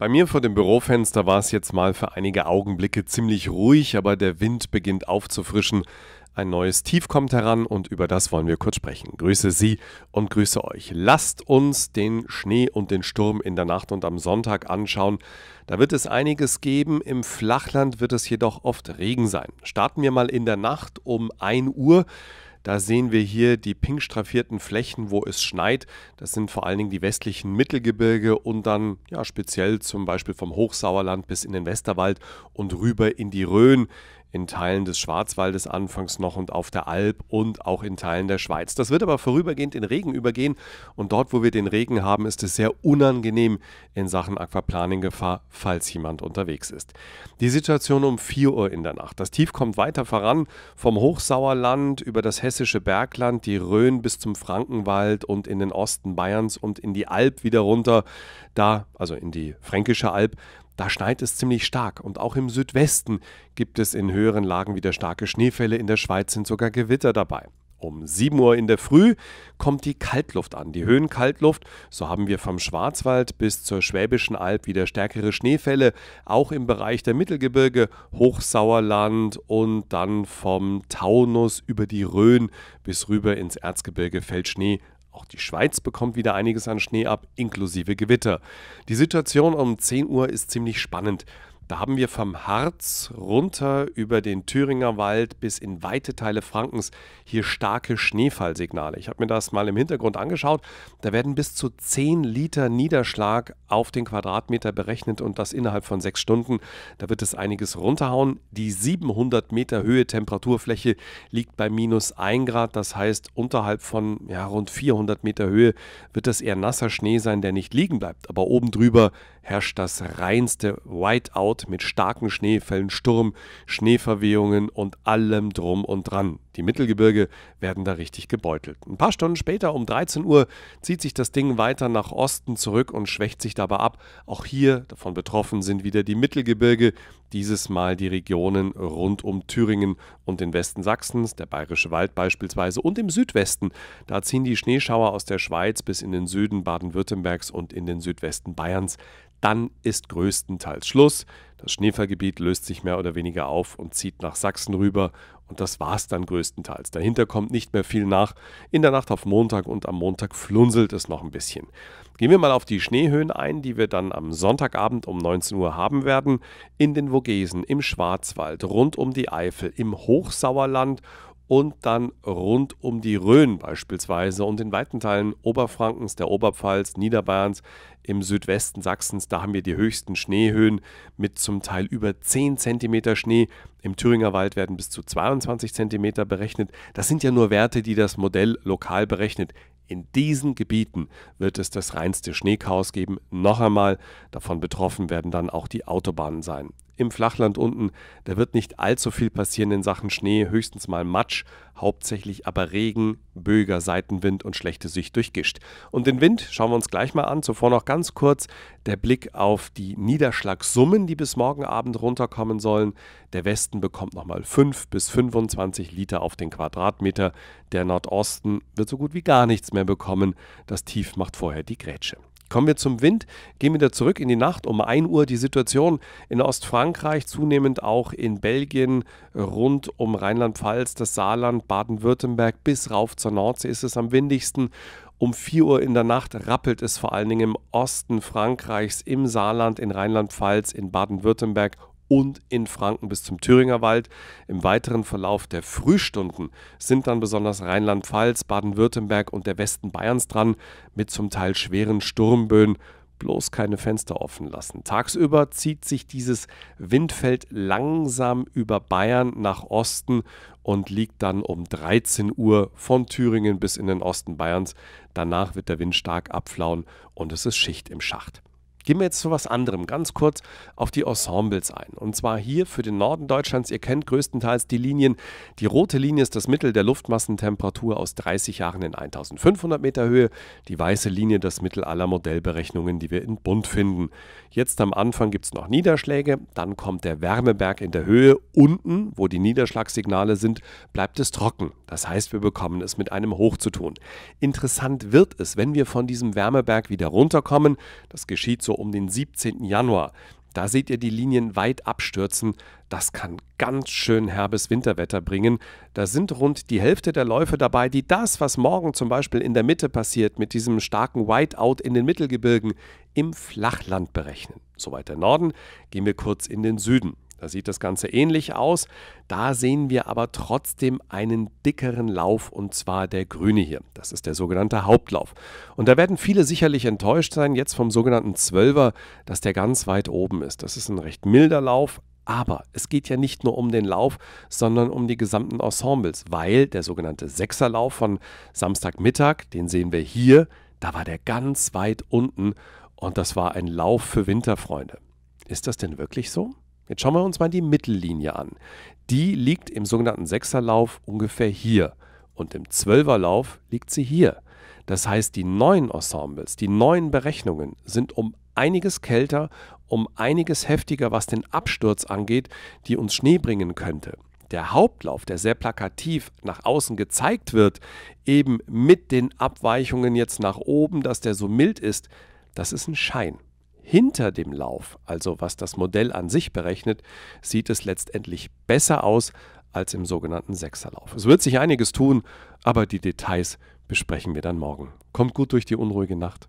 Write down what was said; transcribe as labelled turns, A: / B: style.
A: Bei mir vor dem Bürofenster war es jetzt mal für einige Augenblicke ziemlich ruhig, aber der Wind beginnt aufzufrischen. Ein neues Tief kommt heran und über das wollen wir kurz sprechen. Grüße Sie und grüße euch. Lasst uns den Schnee und den Sturm in der Nacht und am Sonntag anschauen. Da wird es einiges geben, im Flachland wird es jedoch oft Regen sein. Starten wir mal in der Nacht um 1 Uhr. Da sehen wir hier die pink straffierten Flächen, wo es schneit. Das sind vor allen Dingen die westlichen Mittelgebirge und dann ja speziell zum Beispiel vom Hochsauerland bis in den Westerwald und rüber in die Rhön in Teilen des Schwarzwaldes anfangs noch und auf der Alb und auch in Teilen der Schweiz. Das wird aber vorübergehend in Regen übergehen und dort, wo wir den Regen haben, ist es sehr unangenehm in Sachen Aquaplaning-Gefahr, falls jemand unterwegs ist. Die Situation um 4 Uhr in der Nacht. Das Tief kommt weiter voran vom Hochsauerland über das hessische Bergland, die Rhön bis zum Frankenwald und in den Osten Bayerns und in die Alb wieder runter, da also in die fränkische Alb. Da schneit es ziemlich stark und auch im Südwesten gibt es in höheren Lagen wieder starke Schneefälle. In der Schweiz sind sogar Gewitter dabei. Um 7 Uhr in der Früh kommt die Kaltluft an, die Höhenkaltluft. So haben wir vom Schwarzwald bis zur Schwäbischen Alb wieder stärkere Schneefälle, auch im Bereich der Mittelgebirge, Hochsauerland und dann vom Taunus über die Rhön bis rüber ins Erzgebirge fällt Schnee auch die Schweiz bekommt wieder einiges an Schnee ab, inklusive Gewitter. Die Situation um 10 Uhr ist ziemlich spannend. Da haben wir vom Harz runter über den Thüringer Wald bis in weite Teile Frankens hier starke Schneefallsignale. Ich habe mir das mal im Hintergrund angeschaut. Da werden bis zu 10 Liter Niederschlag auf den Quadratmeter berechnet und das innerhalb von sechs Stunden. Da wird es einiges runterhauen. Die 700 Meter Höhe Temperaturfläche liegt bei minus 1 Grad. Das heißt, unterhalb von ja, rund 400 Meter Höhe wird es eher nasser Schnee sein, der nicht liegen bleibt. Aber oben drüber herrscht das reinste Whiteout Ort mit starken Schneefällen, Sturm, Schneeverwehungen und allem drum und dran. Die Mittelgebirge werden da richtig gebeutelt. Ein paar Stunden später, um 13 Uhr, zieht sich das Ding weiter nach Osten zurück und schwächt sich dabei ab. Auch hier davon betroffen sind wieder die Mittelgebirge, dieses Mal die Regionen rund um Thüringen und den Westen Sachsens, der Bayerische Wald beispielsweise und im Südwesten. Da ziehen die Schneeschauer aus der Schweiz bis in den Süden Baden-Württembergs und in den Südwesten Bayerns. Dann ist größtenteils Schluss. Das Schneefallgebiet löst sich mehr oder weniger auf und zieht nach Sachsen rüber und das war's dann größtenteils. Dahinter kommt nicht mehr viel nach. In der Nacht auf Montag und am Montag flunselt es noch ein bisschen. Gehen wir mal auf die Schneehöhen ein, die wir dann am Sonntagabend um 19 Uhr haben werden. In den Vogesen, im Schwarzwald, rund um die Eifel, im Hochsauerland und dann rund um die Rhön beispielsweise und in weiten Teilen Oberfrankens, der Oberpfalz, Niederbayerns, im Südwesten Sachsens, da haben wir die höchsten Schneehöhen mit zum Teil über 10 cm Schnee. Im Thüringer Wald werden bis zu 22 cm berechnet. Das sind ja nur Werte, die das Modell lokal berechnet. In diesen Gebieten wird es das reinste Schneechaos geben. Noch einmal, davon betroffen werden dann auch die Autobahnen sein im Flachland unten, da wird nicht allzu viel passieren in Sachen Schnee, höchstens mal Matsch, hauptsächlich aber Regen, Böger, Seitenwind und schlechte Sicht durch Gischt. Und den Wind schauen wir uns gleich mal an. Zuvor noch ganz kurz der Blick auf die Niederschlagssummen, die bis morgen Abend runterkommen sollen. Der Westen bekommt nochmal 5 bis 25 Liter auf den Quadratmeter. Der Nordosten wird so gut wie gar nichts mehr bekommen. Das Tief macht vorher die Grätsche. Kommen wir zum Wind, gehen wieder zurück in die Nacht um 1 Uhr. Die Situation in Ostfrankreich, zunehmend auch in Belgien, rund um Rheinland-Pfalz, das Saarland, Baden-Württemberg bis rauf zur Nordsee ist es am windigsten. Um 4 Uhr in der Nacht rappelt es vor allen Dingen im Osten Frankreichs, im Saarland, in Rheinland-Pfalz, in Baden-Württemberg und in Franken bis zum Thüringer Wald. Im weiteren Verlauf der Frühstunden sind dann besonders Rheinland-Pfalz, Baden-Württemberg und der Westen Bayerns dran mit zum Teil schweren Sturmböen bloß keine Fenster offen lassen. Tagsüber zieht sich dieses Windfeld langsam über Bayern nach Osten und liegt dann um 13 Uhr von Thüringen bis in den Osten Bayerns. Danach wird der Wind stark abflauen und es ist Schicht im Schacht. Gehen wir jetzt zu was anderem, ganz kurz auf die Ensembles ein. Und zwar hier für den Norden Deutschlands. Ihr kennt größtenteils die Linien. Die rote Linie ist das Mittel der Luftmassentemperatur aus 30 Jahren in 1500 Meter Höhe. Die weiße Linie das Mittel aller Modellberechnungen, die wir in Bund finden. Jetzt am Anfang gibt es noch Niederschläge. Dann kommt der Wärmeberg in der Höhe. Unten, wo die Niederschlagssignale sind, bleibt es trocken. Das heißt, wir bekommen es mit einem Hoch zu tun. Interessant wird es, wenn wir von diesem Wärmeberg wieder runterkommen. Das geschieht so so um den 17. Januar. Da seht ihr die Linien weit abstürzen. Das kann ganz schön herbes Winterwetter bringen. Da sind rund die Hälfte der Läufe dabei, die das, was morgen zum Beispiel in der Mitte passiert, mit diesem starken Whiteout in den Mittelgebirgen, im Flachland berechnen. Soweit der Norden, gehen wir kurz in den Süden. Da sieht das Ganze ähnlich aus. Da sehen wir aber trotzdem einen dickeren Lauf und zwar der grüne hier. Das ist der sogenannte Hauptlauf. Und da werden viele sicherlich enttäuscht sein jetzt vom sogenannten Zwölfer, dass der ganz weit oben ist. Das ist ein recht milder Lauf, aber es geht ja nicht nur um den Lauf, sondern um die gesamten Ensembles, weil der sogenannte Sechserlauf von Samstagmittag, den sehen wir hier, da war der ganz weit unten und das war ein Lauf für Winterfreunde. Ist das denn wirklich so? Jetzt schauen wir uns mal die Mittellinie an. Die liegt im sogenannten Sechserlauf ungefähr hier und im Zwölferlauf liegt sie hier. Das heißt, die neuen Ensembles, die neuen Berechnungen sind um einiges kälter, um einiges heftiger, was den Absturz angeht, die uns Schnee bringen könnte. Der Hauptlauf, der sehr plakativ nach außen gezeigt wird, eben mit den Abweichungen jetzt nach oben, dass der so mild ist, das ist ein Schein. Hinter dem Lauf, also was das Modell an sich berechnet, sieht es letztendlich besser aus als im sogenannten Sechserlauf. Es wird sich einiges tun, aber die Details besprechen wir dann morgen. Kommt gut durch die unruhige Nacht.